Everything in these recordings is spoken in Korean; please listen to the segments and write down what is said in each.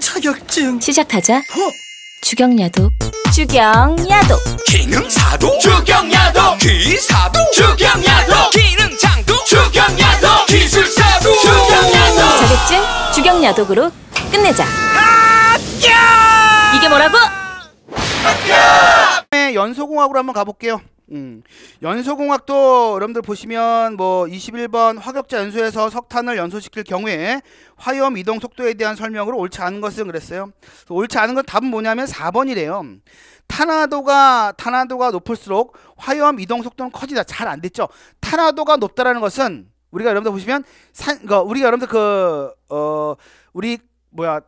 자격증 시작하자 어? 주경야도 주경야도 기능사도 주경야도 기사도 주경야도 기능장도 주경야도 기술사도 주경야도 자격증 주경야독으로 끝내자 합 이게 뭐라고? 합 네, 연소공학으로 한번 가볼게요 음. 연소공학도 여러분들 보시면 뭐 21번 화격자 연소에서 석탄을 연소시킬 경우에 화염 이동 속도에 대한 설명으로 옳지 않은 것은 그랬어요. 옳지 않은 건 답은 뭐냐면 4번이래요. 탄화도가 탄화도가 높을수록 화염 이동 속도는 커지다. 잘 안 됐죠. 탄화도가 높다라는 것은 우리가 여러분들 보시면 산그 그러니까 우리가 여러분들 그 어 우리 뭐야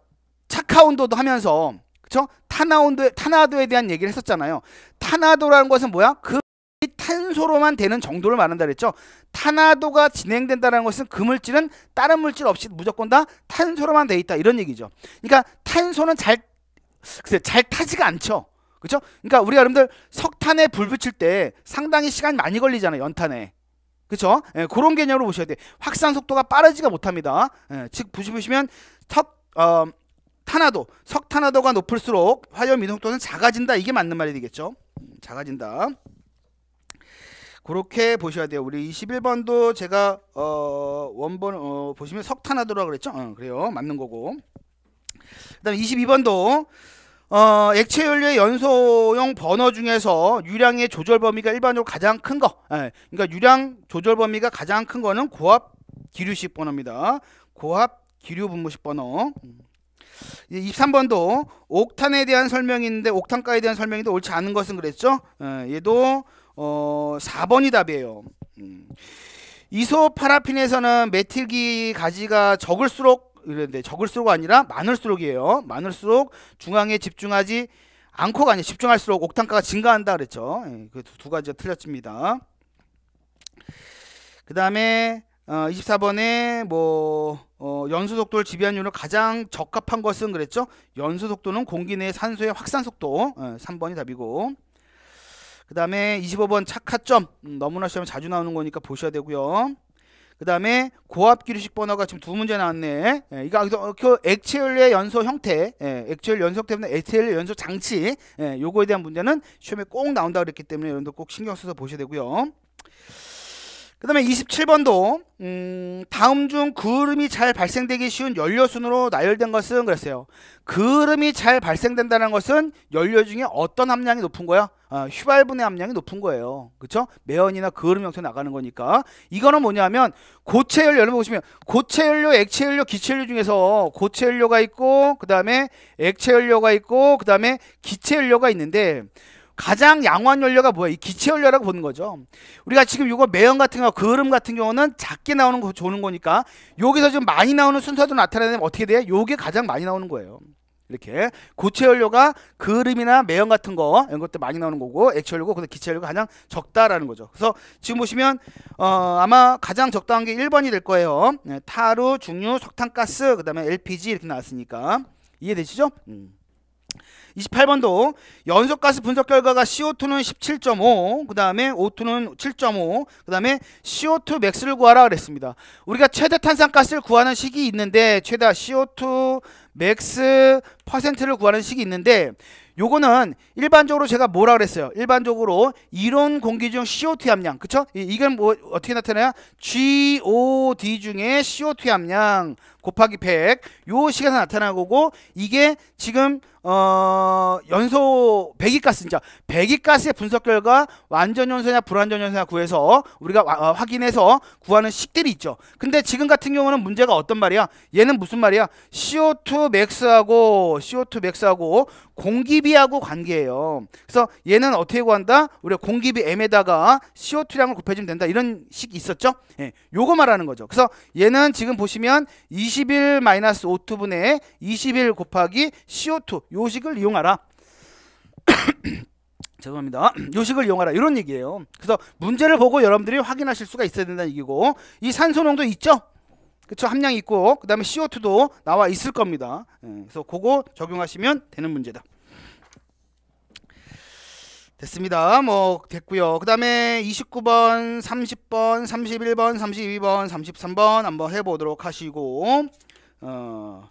차카운도도 하면서 그쵸? 탄화온도에, 탄화도에 대한 얘기를 했었잖아요. 탄화도라는 것은 뭐야? 그 탄소로만 되는 정도를 말한다 그랬죠. 탄화도가 진행된다는 것은 그 물질은 다른 물질 없이 무조건 다 탄소로만 돼 있다 이런 얘기죠. 그러니까 탄소는 잘 글쎄 잘 타지가 않죠. 그렇죠? 그러니까 우리 여러분들 석탄에 불 붙일 때 상당히 시간이 많이 걸리잖아요. 연탄에. 그렇죠? 예, 그런 개념으로 보셔야 돼. 확산 속도가 빠르지가 못합니다. 예, 즉 보시면 석 어, 탄화도, 석탄화도가 높을수록 화염 이동도는 작아진다. 이게 맞는 말이 되겠죠? 음, 작아진다. 그렇게 보셔야 돼요. 우리 21번도 제가 어, 원본 어, 보시면 석탄하도라 그랬죠? 어, 그래요. 맞는 거고. 그다음 에 22번도 어, 액체 연료의 연소용 번호 중에서 유량의 조절 범위가 일반적으로 가장 큰 거. 예, 그러니까 유량 조절 범위가 가장 큰 거는 고압 기류식 번호입니다. 고압 기류 분모식 번호. 23번도 음. 옥탄에 대한 설명인데 옥탄가에 대한 설명인데 옳지 않은 것은 그랬죠. 예, 얘도 어, 4번이 답이에요. 음. 이소파라핀에서는 메틸기 가지가 적을수록 이런데 적을수록 아니라 많을수록이에요. 많을수록 중앙에 집중하지 않고가 아니라 집중할수록 옥탄가가 증가한다 그랬죠. 예, 그두 가지가 틀렸습니다. 그 다음에 어, 24번에 뭐 어, 연소 속도를 지배한율로 가장 적합한 것은 그랬죠. 연소 속도는 공기 내 산소의 확산 속도. 어, 예, 3번이 답이고. 그 다음에 25번 착하점 음, 너무나 시험에 자주 나오는 거니까 보셔야 되고요. 그 다음에 고압기류식 번호가 지금 두 문제 나왔네. 예, 이거 아, 그 액체연료의 연소 형태, 예, 액체연료 연소 때문에 액체연료 연소 장치, 예, 요거에 대한 문제는 시험에 꼭 나온다 고 그랬기 때문에 여러분들 꼭 신경 써서 보셔야 되고요. 그 다음에 27번도 음, 다음 중그름이잘 발생되기 쉬운 연료순으로 나열된 것은 그랬어요. 그름이잘 발생된다는 것은 연료 중에 어떤 함량이 높은 거야? 어, 휘발분의 함량이 높은 거예요. 그렇죠? 매연이나 그름 형태 나가는 거니까. 이거는 뭐냐면 고체 연료 여러분 보시면 고체 연료, 액체 연료, 기체 연료 중에서 고체 연료가 있고 그 다음에 액체 연료가 있고 그 다음에 기체 연료가 있는데 가장 양호한 연료가 뭐야? 이 기체 연료라고 보는 거죠. 우리가 지금 이거 매연 같은 거, 그을음 같은 경우는 작게 나오는 거 좋은 거니까 여기서 지금 많이 나오는 순서도 나타내면 어떻게 돼요? 요게 가장 많이 나오는 거예요. 이렇게 고체 연료가 그을음이나 매연 같은 거 이런 것들 많이 나오는 거고 액체 연료고 그다 기체 연료가 가장 적다라는 거죠. 그래서 지금 보시면 어, 아마 가장 적당한 게 1번이 될 거예요. 네, 타루, 중류, 석탄가스, 그다음에 LPG 이렇게 나왔으니까 이해되시죠? 음. 28번도 연속가스 분석 결과가 CO2는 17.5, 그 다음에 O2는 7.5, 그 다음에 CO2 맥스를 구하라 그랬습니다. 우리가 최대 탄산가스를 구하는 식이 있는데, 최다 CO2 맥스 퍼센트를 구하는 식이 있는데, 요거는 일반적으로 제가 뭐라 그랬어요? 일반적으로 이론 공기 중 CO2 함량, 그쵸? 이건 뭐 어떻게 나타나요? GOD 중에 CO2 함량 곱하기 100요 시간에 나타난 거고 이게 지금 어 연소 배기가스 죠 배기가스의 분석 결과 완전 연소냐 불완전 연소냐 구해서 우리가 와, 어, 확인해서 구하는 식들이 있죠. 근데 지금 같은 경우는 문제가 어떤 말이야? 얘는 무슨 말이야? CO2 맥스하고 CO2 맥스하고 공기비하고 관계예요. 그래서 얘는 어떻게 구한다? 우리가 공기비 m에다가 CO2량을 곱해주면 된다. 이런 식이 있었죠. 예. 요거 말하는 거죠. 그래서 얘는 지금 보시면 2 21 마이너스 O2분의 21 곱하기 CO2 요식을 이용하라. 죄송합니다. 요식을 이용하라 이런 얘기예요. 그래서 문제를 보고 여러분들이 확인하실 수가 있어야 된다는 얘기고 이 산소농도 있죠? 그쵸 함량 있고 그 다음에 CO2도 나와 있을 겁니다. 예, 그래서 그거 적용하시면 되는 문제다. 됐습니다. 뭐 됐고요. 그 다음에 29번, 30번, 31번, 32번, 33번 한번 해보도록 하시고 어,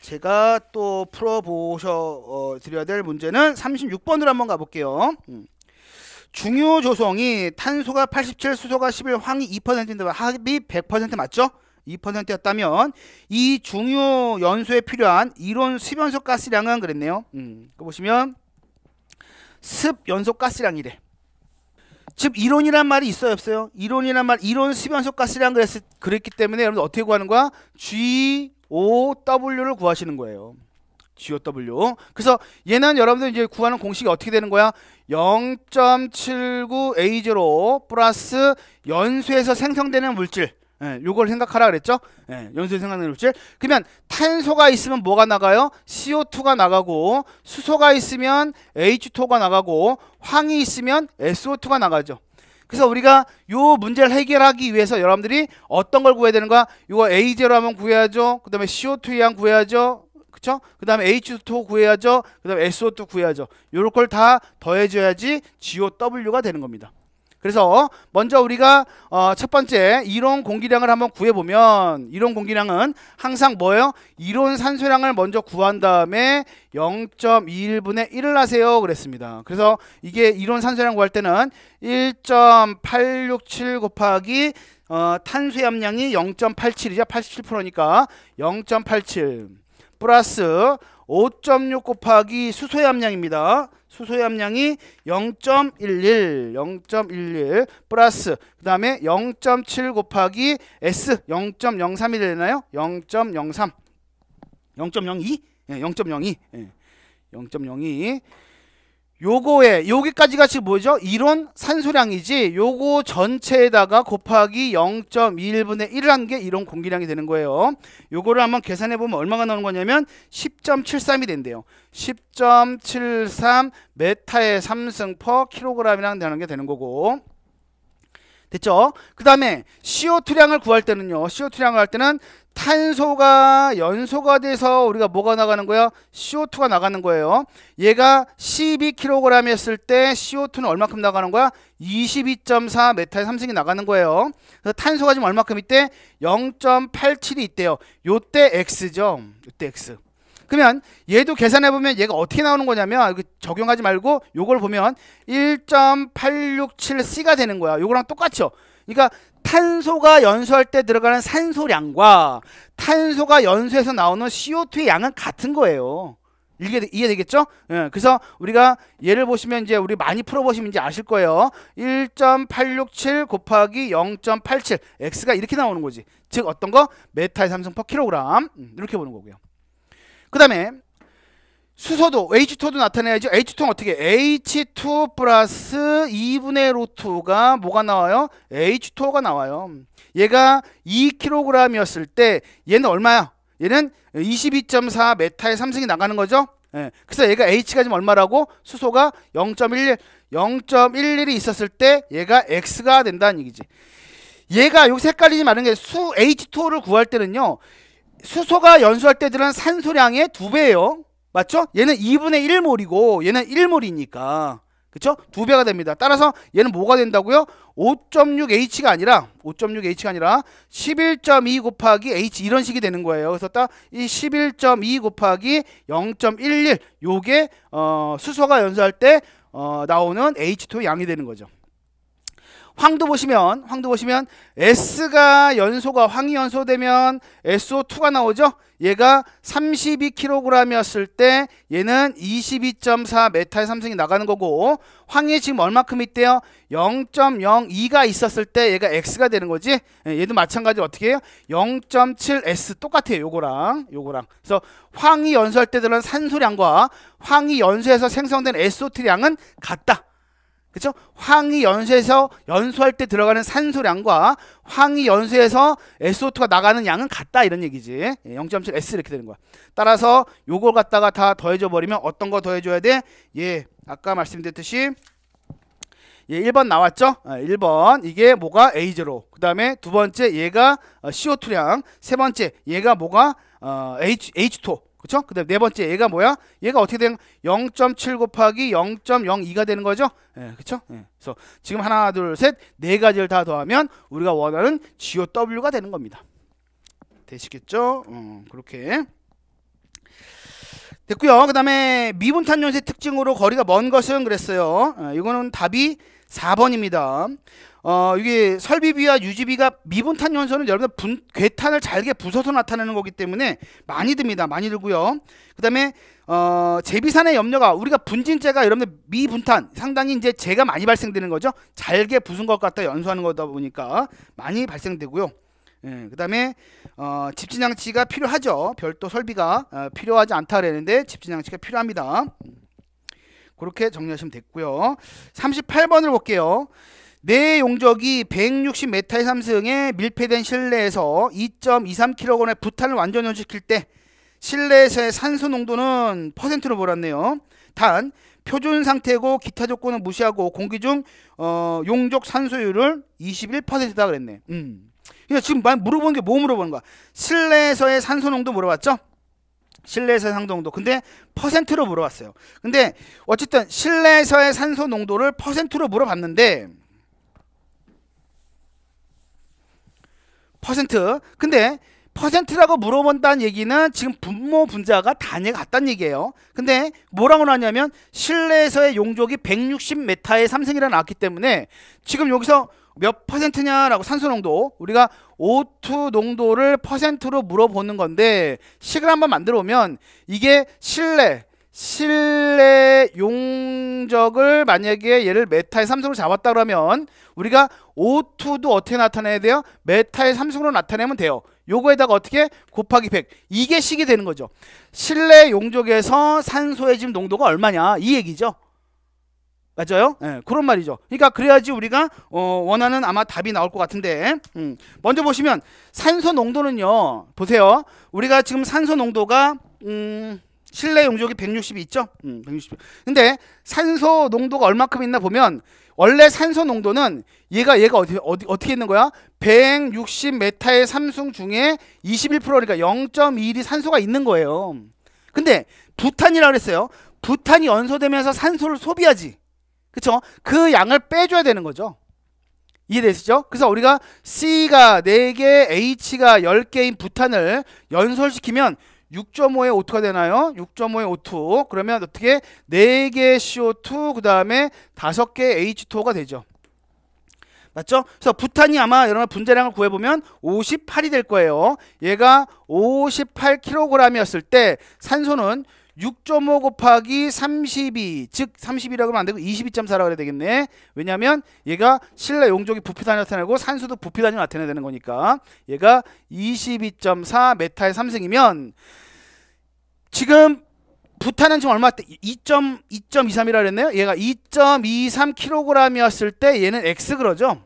제가 또 풀어보셔 어, 드려야 될 문제는 36번으로 한번 가볼게요. 음. 중요 조성이 탄소가 87, 수소가 11, 황이 2%인데 합이 100% 맞죠? 2%였다면 이 중요 연소에 필요한 이론 수변소 가스량은 그랬네요. 음, 보시면 습 연속 가스량이래. 즉 이론이란 말이 있어요 없어요? 이론이란 말 이론 습 연속 가스량 그랬, 그랬기 때문에 여러분 어떻게 구하는 거야? GOW를 구하시는 거예요. GOW. 그래서 얘는 여러분들 이제 구하는 공식이 어떻게 되는 거야? 0.79A0 플러스 연소에서 생성되는 물질 예, 요걸 생각하라 그랬죠? 예, 연소의 생각나는 물질. 그러면 탄소가 있으면 뭐가 나가요? CO2가 나가고 수소가 있으면 H2가 o 나가고 황이 있으면 SO2가 나가죠. 그래서 우리가 요 문제를 해결하기 위해서 여러분들이 어떤 걸 구해야 되는가? 요거 A0 하면 구해야죠. 그 다음에 CO2 양 구해야죠. 그쵸? 그 다음에 H2 o 구해야죠. 그 다음에 SO2 구해야죠. 요걸다 더해줘야지 GOW가 되는 겁니다. 그래서 어, 먼저 우리가 어, 첫 번째 이론 공기량을 한번 구해보면 이론 공기량은 항상 뭐예요? 이론 산소량을 먼저 구한 다음에 0.21분의 1을 하세요 그랬습니다. 그래서 이게 이론 산소량 구할 때는 1.867 곱하기 어, 탄소 함량이 0.87이죠. 87%니까 0.87 플러스 5.6 곱하기 수소의 함량입니다. 수소의 함량이 0.11, 0.11 플러스 그 다음에 0.7 곱하기 S 0 0 3이 되나요? 0.03, 0.02, 0.02, 0.02 요거에 여기까지가 지금 뭐죠? 이론 산소량이지 요거 전체에다가 곱하기 0 1분의 1을 한 게 이론 공기량이 되는 거예요. 요거를 한번 계산해 보면 얼마가 나오는 거냐면 10.73이 된대요. 10.73 메타의 3승퍼 킬로그램이랑 되는 게 되는 거고 됐죠? 그 다음에 CO2량을 구할 때는요. CO2량을 할 때는 탄소가 연소가 돼서 우리가 뭐가 나가는 거야? CO2가 나가는 거예요. 얘가 12kg 이었을때 CO2는 얼마큼 나가는 거야? 22.4 메탈 3승이 나가는 거예요. 그래서 탄소가 지금 얼마큼 있대? 0.87이 있대요. 요때 X죠. 요때 X. 그러면 얘도 계산해 보면 얘가 어떻게 나오는 거냐면 아, 적용하지 말고 요걸 보면 1.867C가 되는 거야. 요거랑 똑같죠. 그러니까 탄소가 연소할 때 들어가는 산소량과 탄소가 연소해서 나오는 CO2의 양은 같은 거예요. 이게 이해되겠죠? 예, 그래서 우리가 얘를 보시면 이제 우리 많이 풀어보시면 이제 아실 거예요. 1.867 곱하기 0.87 x가 이렇게 나오는 거지. 즉 어떤 거메탈 삼성 퍼 킬로그램 음, 이렇게 보는 거고요. 그 다음에 수소도 H2도 나타내야죠. H2는 어떻게? H2 플러스 2분의 루트가 뭐가 나와요? H2가 나와요. 얘가 2kg이었을 때 얘는 얼마야? 얘는 22.4 메타의 삼승이 나가는 거죠. 예. 그래서 얘가 H가 지금 얼마라고? 수소가 0.11, 0.11이 있었을 때 얘가 X가 된다는 얘기지. 얘가 여기서 헷갈리지 마는 게 수 H2를 구할 때는요. 수소가 연소할 때들은 산소량의 두배예요 맞죠? 얘는 2분의 1몰이고 얘는 1몰이니까 그쵸? 두배가 됩니다. 따라서 얘는 뭐가 된다고요? 5.6H가 아니라 5.6H가 아니라 11.2 곱하기 H 이런 식이 되는 거예요. 그래서 딱 이 11.2 곱하기 0.11 요게 어, 수소가 연소할 때 어, 나오는 H2 양이 되는 거죠. 황도 보시면 황도 보시면 S가 연소가 황이 연소되면 SO2가 나오죠. 얘가 32kg이었을 때 얘는 22.4 메탈 삼성이 나가는 거고 황이 지금 얼마큼 있대요? 0.02가 있었을 때 얘가 X가 되는 거지. 예, 얘도 마찬가지로 어떻게 해요? 0.7S 똑같아요. 요거랑 요거랑. 그래서 황이 연소할 때 들은 산소량과 황이 연소해서 생성된 SO2량은 같다. 그렇죠? 황이 연소에서 연소할 때 들어가는 산소량과 황이 연소에서 SO2가 나가는 양은 같다 이런 얘기지. 0.7S 예, 이렇게 되는 거야. 따라서 요걸 갖다가 다 더해줘 버리면 어떤 거 더해줘야 돼? 예, 아까 말씀드렸듯이 예, 1번 나왔죠? 1번 아, 이게 뭐가 A0 그 다음에 두 번째 얘가 어, CO2량 세 번째 얘가 뭐가 어, H, H2 그쵸? 그 다음에 네 번째 얘가 뭐야? 얘가 어떻게 된 0.7 곱하기 0.02가 되는 거죠? 예, 그쵸? 예. 그래서 지금 하나 둘셋네 가지를 다 더하면 우리가 원하는 GOW가 되는 겁니다. 되시겠죠? 음, 그렇게 됐고요. 그 다음에 미분탄 연쇄 특징으로 거리가 먼 것은 그랬어요. 예, 이거는 답이 4번입니다. 어, 이게 설비비와 유지비가 미분탄 연소는 여러분 분, 괴탄을 잘게 부숴서 나타내는 거기 때문에 많이 듭니다. 많이 들고요. 그 다음에 어, 제비산의 염려가 우리가 분진제가 여러분들 미분탄 상당히 이제 재가 많이 발생되는 거죠. 잘게 부순 것 같다 연소하는 거다 보니까 많이 발생되고요. 예, 그 다음에 어, 집진장치가 필요하죠. 별도 설비가 어, 필요하지 않다 그랬는데 집진장치가 필요합니다. 그렇게 정리하시면 됐고요. 38번을 볼게요. 내 용적이 160m의 삼승에 밀폐된 실내에서 2.23kg의 부탄을 완전 연식킬 때 실내에서의 산소 농도는 퍼센트로 몰았네요. 단 표준 상태고 기타 조건은 무시하고 공기 중 어, 용적 산소율을 21%다 그랬네. 음. 그러니까 지금 물어보는 게 뭐 물어보는 거야? 실내에서의 산소 농도 물어봤죠? 실내에서의 산소농도 근데 퍼센트로 물어봤어요 근데 어쨌든 실내에서의 산소 농도를 퍼센트로 물어봤는데 퍼센트 근데 퍼센트라고 물어본다는 얘기는 지금 분모 분자가 단위가 같다는 얘기예요 근데 뭐라고 나냐면 왔 실내에서의 용적이 160m의 삼승이라 나왔기 때문에 지금 여기서 몇 퍼센트냐라고 산소 농도 우리가 O2 농도를 퍼센트로 물어보는 건데 식을 한번 만들어 보면 이게 실내 실내 용적을 만약에 얘를 메타의 삼성으로 잡았다 그러면 우리가 O2도 어떻게 나타내야 돼요? 메타의 삼성으로 나타내면 돼요. 요거에다가 어떻게 곱하기 100 이게 식이 되는 거죠. 실내 용적에서 산소의 지금 농도가 얼마냐 이 얘기죠. 맞아요? 네, 그런 말이죠. 그러니까 그래야지 우리가 어, 원하는 아마 답이 나올 것 같은데 음. 먼저 보시면 산소 농도는요. 보세요. 우리가 지금 산소 농도가 음, 실내 용적이 160이 있죠? 음, 160. 근데 산소 농도가 얼마큼 있나 보면 원래 산소 농도는 얘가 얘가 어디, 어디 어떻게 있는 거야? 160m의 삼중 중에 21%니까 0 1이 산소가 있는 거예요. 근데 부탄이라고 그랬어요. 부탄이 연소되면서 산소를 소비하지. 그쵸? 그 양을 빼줘야 되는 거죠. 이해되시죠? 그래서 우리가 C가 4개, H가 10개인 부탄을 연설시키면 6.5의 O2가 되나요? 6.5의 O2. 그러면 어떻게 4개 CO2, 그 다음에 5개 H2가 되죠. 맞죠? 그래서 부탄이 아마 여러분 분자량을 구해보면 58이 될 거예요. 얘가 58kg이었을 때 산소는 6.5 곱하기 32, 즉 32라고 하면 안 되고 22.4라고 해야 되겠네. 왜냐하면 얘가 실내 용적이 부피 단위로 나타내고 산수도 부피 단위로 나타내야 되는 거니까 얘가 22.4 메타의 3승이면 지금 부탄은 지금 얼마 때2 2 3이라 그랬네요. 얘가 2.23kg이었을 때 얘는 x 그러죠.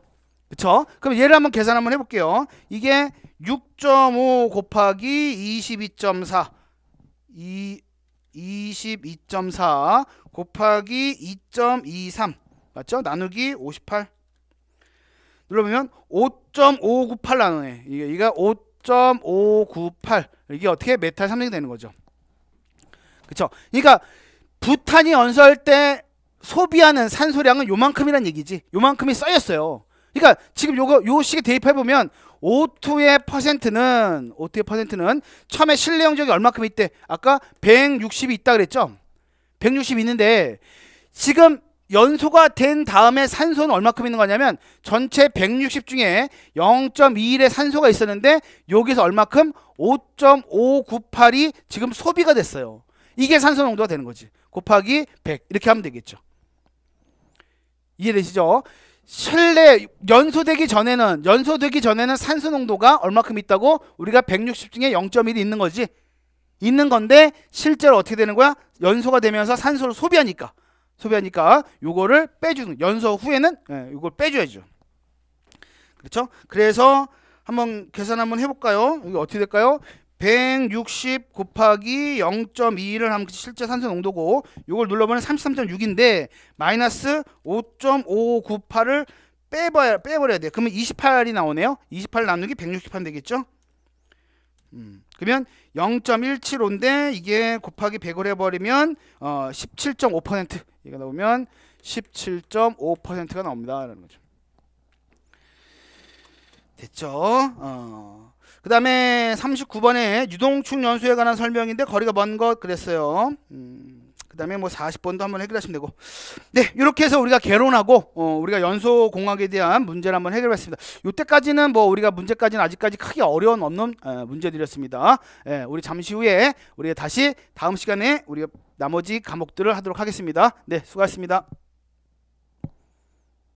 그쵸? 그럼 얘를 한번 계산 한번 해볼게요. 이게 6.5 곱하기 22.4이 22.4 곱하기 2.23 맞죠? 나누기 58 눌러보면 5.598 나누네 이게 이가 5.598 이게 어떻게 메탈 삼성이 되는 거죠 그쵸? 그러니까 부탄이 연소할 때 소비하는 산소량은 요만큼이란 얘기지 요만큼이 쌓였어요 그러니까 지금 요거 요 식에 대입해 보면 O2의 퍼센트는 O2의 퍼센트는 처음에 실내 용적이 얼마큼 있대? 아까 160이 있다 그랬죠? 160 있는데 지금 연소가 된 다음에 산소는 얼마큼 있는 거냐면 전체 160 중에 0.21의 산소가 있었는데 여기서 얼마큼 5.598이 지금 소비가 됐어요. 이게 산소 농도가 되는 거지. 곱하기 100 이렇게 하면 되겠죠. 이해되시죠? 실내 연소되기 전에는 연소되기 전에는 산소 농도가 얼마큼 있다고 우리가 160 중에 0.1이 있는 거지 있는 건데 실제로 어떻게 되는 거야 연소가 되면서 산소를 소비하니까 소비하니까 요거를 빼주는 연소 후에는 예, 요걸 빼줘야죠 그렇죠 그래서 한번 계산 한번 해볼까요 이게 어떻게 될까요 160 곱하기 0.21을 하면 실제 산소 농도고 이걸 눌러보면 33.6인데 마이너스 5.598을 빼버야, 빼버려야 돼. 요 그러면 28이 나오네요. 28 나누기 1 6 0판 되겠죠? 음, 그러면 0.175인데 이게 곱하기 100을 해버리면 어, 17.5% 이거 나오면 17.5%가 나옵니다. 라는 거죠. 됐죠? 어. 그 다음에 39번에 유동축 연수에 관한 설명인데 거리가 먼 것 그랬어요. 음, 그 다음에 뭐 40번도 한번 해결하시면 되고. 네, 이렇게 해서 우리가 개론하고, 어, 우리가 연소 공학에 대한 문제를 한번 해결했습니다. 요때까지는 뭐 우리가 문제까지는 아직까지 크게 어려운 없는 에, 문제들이었습니다. 에, 예, 우리 잠시 후에 우리 다시 다음 시간에 우리 나머지 과목들을 하도록 하겠습니다. 네, 수고하셨습니다.